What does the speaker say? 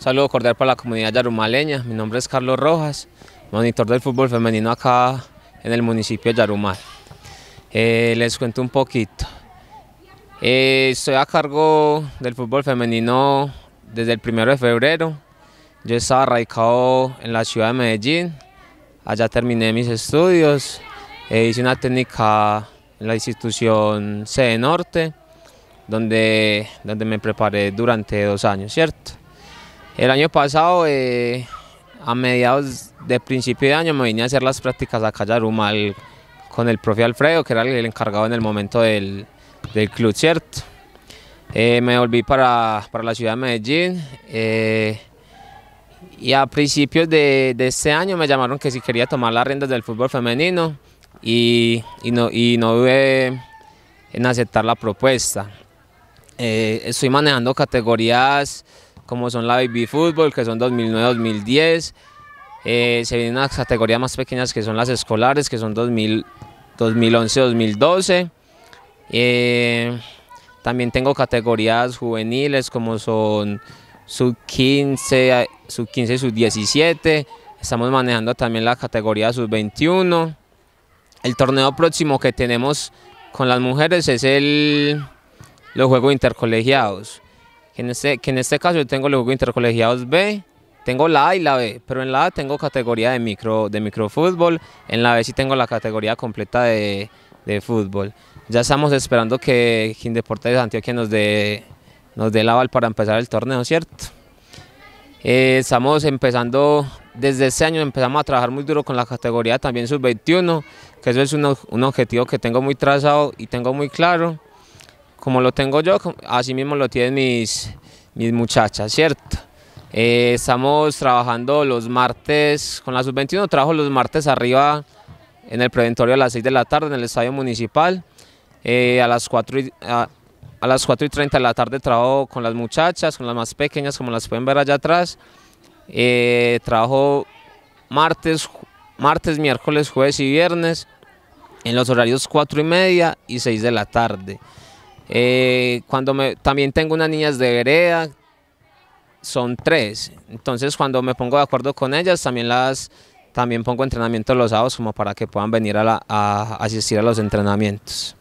saludo cordial para la comunidad yarumaleña. Mi nombre es Carlos Rojas, monitor del fútbol femenino acá en el municipio de Yarumal. Eh, les cuento un poquito. Eh, estoy a cargo del fútbol femenino desde el 1 de febrero. Yo estaba arraigado en la ciudad de Medellín. Allá terminé mis estudios. Eh, hice una técnica en la institución C Norte, donde, donde me preparé durante dos años, ¿cierto? El año pasado, eh, a mediados de principio de año, me vine a hacer las prácticas a Callarumal con el profe Alfredo, que era el encargado en el momento del, del club, ¿cierto? Eh, me volví para, la ciudad de Medellín eh, y a principios de, de, este año me llamaron que si quería tomar las riendas del fútbol femenino y, no, y no dudé en aceptar la propuesta. estoy manejando categorías como son la Baby Fútbol, que son 2009-2010. Eh, se vienen las categorías más pequeñas que son las escolares, que son 2011-2012. Eh, también tengo categorías juveniles como son sub 15, sub 15, sub 17. Estamos manejando también la categoría sub 21. El torneo próximo que tenemos con las mujeres es el, los Juegos Intercolegiados. Este, que en este, caso yo tengo el juegos intercolegiados B, tengo la A y la B, pero en la A tengo categoría de micro de microfútbol, en la B sí tengo la categoría completa de, de fútbol. Ya estamos esperando que Deportes de Santiago nos dé, nos dé aval para empezar el torneo, ¿cierto? Eh, estamos empezando, desde ese año empezamos a trabajar muy duro con la categoría también sub-21, que eso es un, un objetivo que tengo muy trazado y tengo muy claro como lo tengo yo, así mismo lo tienen mis, mis muchachas, ¿cierto? Eh, estamos trabajando los martes, con la sub-21 trabajo los martes arriba en el preventorio a las 6 de la tarde en el estadio municipal, eh, a, las 4 y, a, las 30 de la tarde trabajo con las muchachas, con las más pequeñas como las pueden ver allá atrás, eh, trabajo martes, martes, miércoles, jueves y viernes en los horarios 4 y media y 6 de la tarde. Eh, cuando también tengo unas niñas de vereda, son tres. Entonces cuando me pongo de acuerdo con ellas, también las también pongo entrenamientos los sábados como para que puedan venir a asistir a los entrenamientos.